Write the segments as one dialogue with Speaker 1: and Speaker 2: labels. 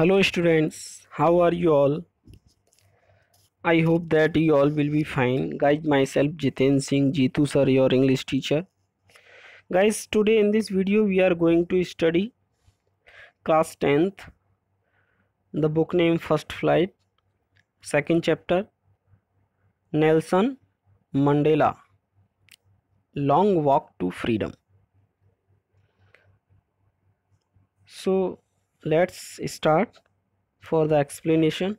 Speaker 1: hello students how are you all i hope that you all will be fine guys myself jiten singh jitu sir your english teacher guys today in this video we are going to study class 10th the book name first flight second chapter nelson mandela long walk to freedom so let's start for the explanation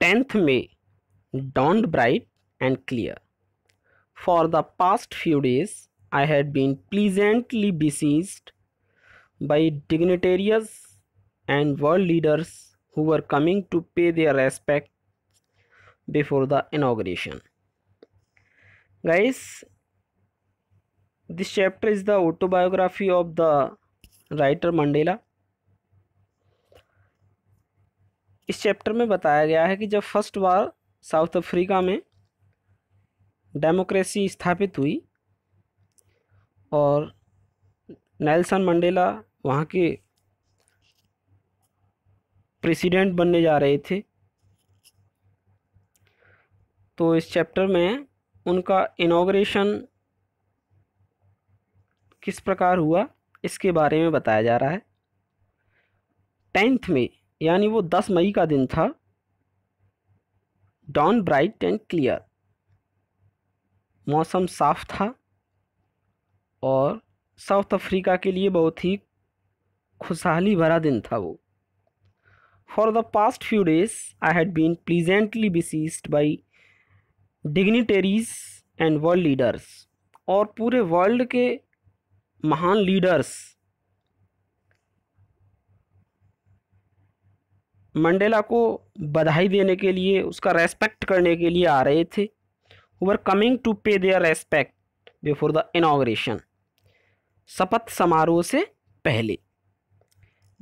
Speaker 1: 10th may dawned bright and clear for the past few days i had been pleasantly besieged by dignitaries and world leaders who were coming to pay their respects before the inauguration guys This chapter is the autobiography of the writer Mandela इस chapter में बताया गया है कि जब first बार South Africa में democracy स्थापित हुई और नेल्सन मंडेला वहाँ के प्रेसिडेंट बनने जा रहे थे तो इस चैप्टर में उनका इनाग्रेशन किस प्रकार हुआ इसके बारे में बताया जा रहा है टेंथ में यानी वो दस मई का दिन था डॉन ब्राइट एंड क्लियर मौसम साफ था और साउथ अफ्रीका के लिए बहुत ही खुशहाली भरा दिन था वो for the past few days I had been pleasantly besieged by dignitaries and world leaders और पूरे वर्ल्ड के महान लीडर्स मंडेला को बधाई देने के लिए उसका रेस्पेक्ट करने के लिए आ रहे थे were coming to pay their respect before the inauguration शपथ समारोह से पहले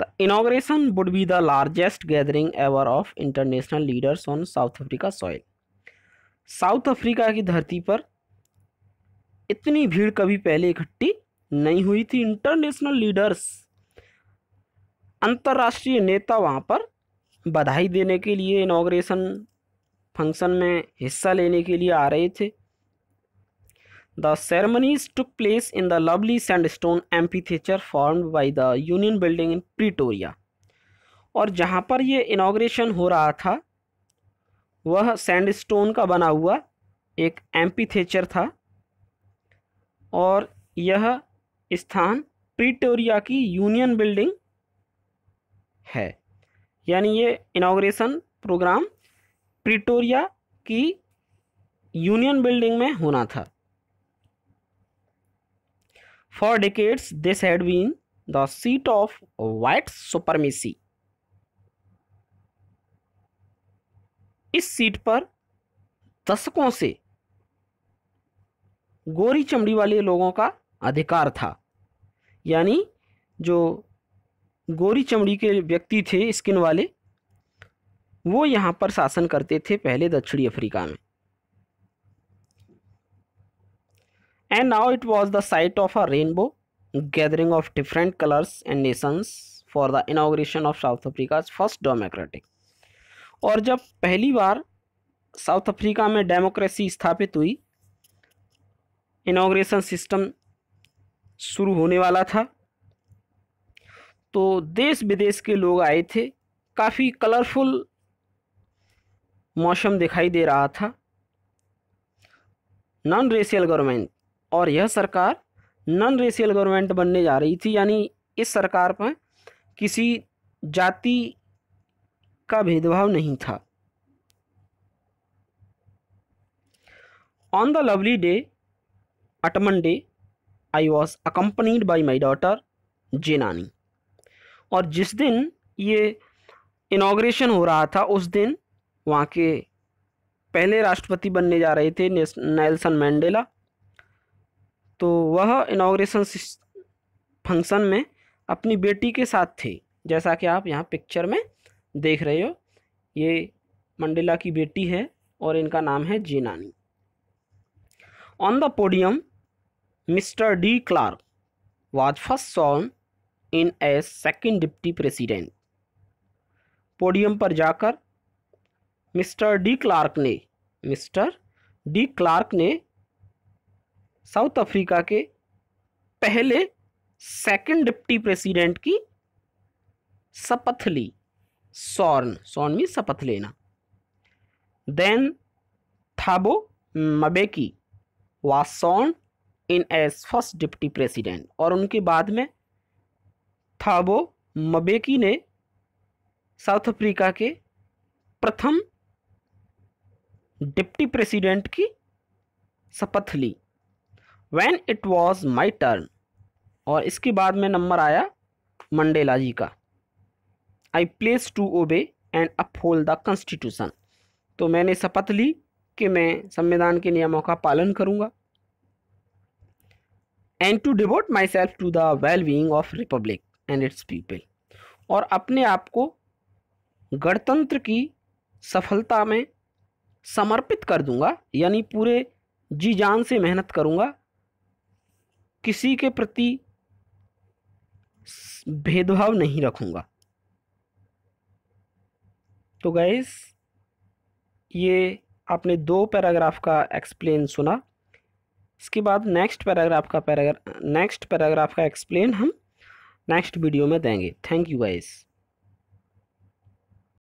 Speaker 1: the inauguration would be the largest gathering ever of international leaders on South Africa soil South Africa की धरती पर इतनी भीड़ कभी पहले इकट्ठी नहीं हुई थी इंटरनेशनल लीडर्स अंतर्राष्ट्रीय नेता वहाँ पर बधाई देने के लिए इनाग्रेशन फंक्शन में हिस्सा लेने के लिए आ रहे थे the The took place in the lovely lovely amphitheatre formed by the Union Building in Pretoria और जहाँ पर ये इनाग्रेशन हो रहा था वह सैंडस्टोन का बना हुआ एक एम्पी थेचर था और यह स्थान प्रीटोरिया की यूनियन बिल्डिंग है यानी ये इनाग्रेशन प्रोग्राम प्रिटोरिया की यूनियन बिल्डिंग में होना था for decades this had been the seat of white supremacy इस सीट पर दशकों से गोरी चमड़ी वाले लोगों का अधिकार था यानी जो गोरी चमड़ी के व्यक्ति थे स्किन वाले वो यहाँ पर शासन करते थे पहले दक्षिणी अफ्रीका में and now it was the site of a rainbow gathering of different colours and nations for the inauguration of South Africa's first democratic और जब पहली बार साउथ अफ्रीका में डेमोक्रेसी स्थापित हुई इनाग्रेशन सिस्टम शुरू होने वाला था तो देश विदेश के लोग आए थे काफ़ी कलरफुल मौसम दिखाई दे रहा था नॉन रेशियल गवर्नमेंट और यह सरकार नॉन रेशियल गवर्नमेंट बनने जा रही थी यानी इस सरकार पर किसी जाति का भेदभाव नहीं था on the lovely day autumn day I was accompanied by my daughter Zenani और जिस दिन ये इनाग्रेशन हो रहा था उस दिन वहाँ के पहले राष्ट्रपति बनने जा रहे थे नेल्सन मैंडेला तो वह इनाग्रेशन फंक्शन में अपनी बेटी के साथ थे जैसा कि आप यहाँ पिक्चर में देख रहे हो ये मंडेला की बेटी है और इनका नाम है नानी on the podium Mr. D. Clark was first sworn in as second deputy president podium पर जाकर मिस्टर डी क्लार्क ने मिस्टर डी क्लार्क ने साउथ अफ्रीका के पहले सेकंड डिप्टी प्रेसिडेंट की शपथ ली सॉर्न सॉर्न में शपथ लेना then Thabo Mbeki was sworn in as first deputy president और उनके बाद में थाबो मबेकी ने साउथ अफ्रीका के प्रथम डिप्टी प्रेसिडेंट की शपथ ली when it was my turn और इसके बाद में नंबर आया मंडेला जी का I place to obey and uphold the constitution तो मैंने शपथ ली कि मैं संविधान के नियमों का पालन करूँगा and to devote myself to the well being of republic and its people और अपने आप को गणतंत्र की सफलता में समर्पित कर दूंगा यानी पूरे जी जान से मेहनत करूंगा किसी के प्रति भेदभाव नहीं रखूंगा तो गैस ये आपने दो पैराग्राफ का एक्सप्लेन सुना इसके बाद नेक्स्ट पैराग्राफ का पैराग्राफ नेक्स्ट पैराग्राफ का एक्सप्लेन हम नेक्स्ट वीडियो में देंगे थैंक यू गाइस